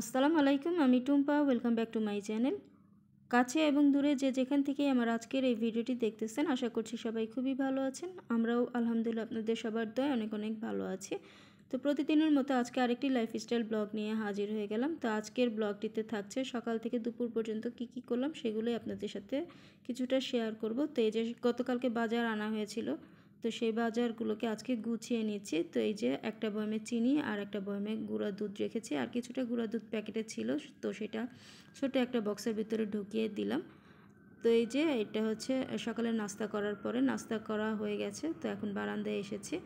আসসালামু আলাইকুম আমি Tumpa welcome back to my channel কাছে এবং দূরে যে যেখান থেকে আমার আজকের এই ভিডিওটি দেখতেছেন আশা করছি সবাই খুবই ভালো আছেন আমরাও আলহামদুলিল্লাহ আপনাদের সবার দয় অনেক অনেক ভালো আছি তো প্রতিদিনের মতো আজকে আরেকটি লাইফস্টাইল ব্লগ নিয়ে হাজির হয়ে গেলাম তো আজকের ব্লগটিতে থাকছে সকাল থেকে দুপুর পর্যন্ত কি কি করলাম সেগুলোই আপনাদের সাথে কিছুটা শেয়ার করব তো এই যে গতকালকে বাজার আনা হয়েছিল তো সেই বাজারগুলোকে আজকে গুছিয়ে নিচ্ছি তো এই যে একটা বয়মে চিনি আর একটা বয়মে গুঁড়া দুধ রেখেছি আর কিছুটা গুঁড়া দুধ প্যাকেটে ছিল তো সেটা ছোটো একটা বক্সের ভিতরে ঢুকিয়ে দিলাম তো এই যে এটা হচ্ছে সকালে নাস্তা করার পরে নাস্তা করা হয়ে গেছে তো এখন বারান্দায় এসেছে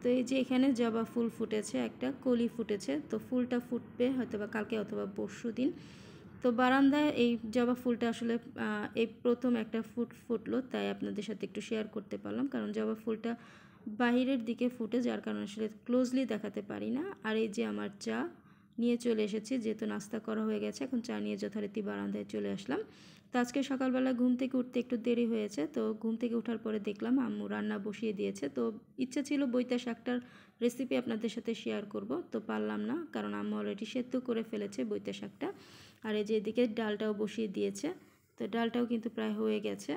তো এই যে এখানে জবা ফুল ফুটেছে একটা কলি ফুটেছে তো ফুলটা ফুটবে হয়তো বা কালকে অথবা পরশু দিন তো বারান্দায় এই জবা ফুলটা আসলে এই প্রথম একটা ফুট ফুটলো তাই আপনাদের সাথে একটু শেয়ার করতে পারলাম কারণ জবা ফুলটা বাহিরের দিকে ফুটে যার কারণে আসলে ক্লোজলি দেখাতে পারি না আর এই যে আমার চা নিয়ে চলে এসেছি যেহেতু নাস্তা করা হয়ে গেছে এখন চা নিয়ে যথারীতি বারান্দায় চলে আসলাম তো আজকে সকালবেলা ঘুম থেকে উঠতে একটু দেরি হয়েছে তো ঘুম থেকে ওঠার পরে দেখলাম আম্মু রান্না বসিয়ে দিয়েছে তো ইচ্ছা ছিল বইতা শাকটার রেসিপি আপনাদের সাথে শেয়ার করব তো পারলাম না কারণ আম্মু অলরেডি সেদ্ধ করে ফেলেছে বইতা শাকটা আর এই যে এদিকে ডালটাও বসিয়ে দিয়েছে তো ডালটাও কিন্তু প্রায় হয়ে গেছে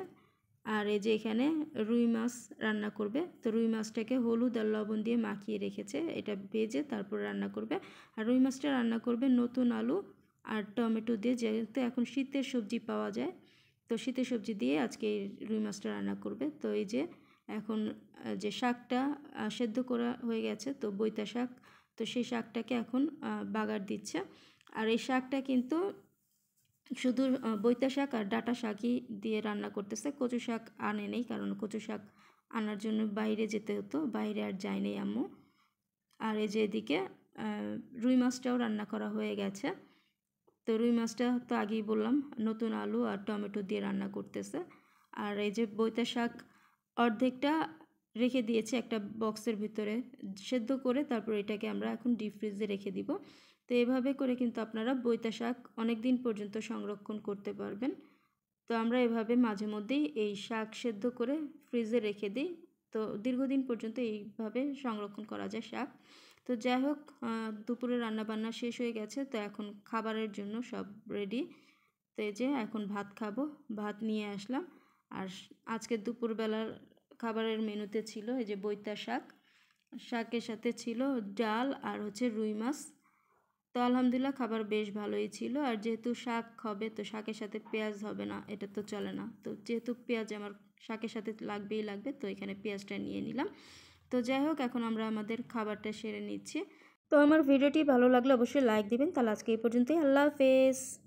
আর এই যে এখানে রুই মাছ রান্না করবে তো রুই মাছটাকে হলুদ আর লবণ দিয়ে মাখিয়ে রেখেছে এটা ভেজে তারপর রান্না করবে আর রুই মাছটা রান্না করবে নতুন আলু আর টমেটো দিয়ে যেহেতু এখন শীতের সবজি পাওয়া যায় তো শীতের সবজি দিয়ে আজকে এই রুই মাছটা রান্না করবে তো এই যে এখন যে শাকটা সেদ্ধ করা হয়ে গেছে তো বৈতা শাক তো সেই শাকটাকে এখন বাগার দিচ্ছে আর এই শাকটা কিন্তু শুধু বৈতা শাক আর ডাটা শাকই দিয়ে রান্না করতেছে কচু শাক আনে নেই কারণ কচু শাক আনার জন্য বাইরে যেতে হতো বাইরে আর যায় নেই আম্মু আর এই যে এদিকে রুই মাছটাও রান্না করা হয়ে গেছে তো রুই মাছটা তো আগেই বললাম নতুন আলু আর টমেটো দিয়ে রান্না করতেছে আর এই যে বৈতা শাক অর্ধেকটা রেখে দিয়েছে একটা বক্সের ভিতরে সেদ্ধ করে তারপর এটাকে আমরা এখন ডিপ ফ্রিজে রেখে দিব তো এভাবে করে কিন্তু আপনারা বৈতা শাক অনেক দিন পর্যন্ত সংরক্ষণ করতে পারবেন তো আমরা এভাবে মাঝে মধ্যেই এই শাক সেদ্ধ করে ফ্রিজে রেখে দিই তো দীর্ঘদিন পর্যন্ত এইভাবে সংরক্ষণ করা যায় শাক তো যাই হোক দুপুরে রান্নাবান্না শেষ হয়ে গেছে তো এখন খাবারের জন্য সব রেডি তো এই যে এখন ভাত খাবো ভাত নিয়ে আসলাম আর আজকে দুপুরবেলার খাবারের মেনুতে ছিল এই যে বৈতা শাক শাকের সাথে ছিল ডাল আর হচ্ছে রুই মাছ তো আলহামদুলিল্লাহ খাবার বেশ ভালোই ছিল আর যেহেতু শাক হবে তো শাকের সাথে পেঁয়াজ হবে না এটা তো চলে না তো যেহেতু পেঁয়াজ আমার শাকের সাথে লাগবেই লাগবে তো এখানে পেঁয়াজটা নিয়ে নিলাম তো যাই হোক এখন আমরা আমাদের খাবারটা সেরে নিচ্ছি তো আমার ভিডিওটি ভালো লাগলে অবশ্যই লাইক দিবেন তাহলে আজকে এই পর্যন্তই আল্লাহ হাফেজ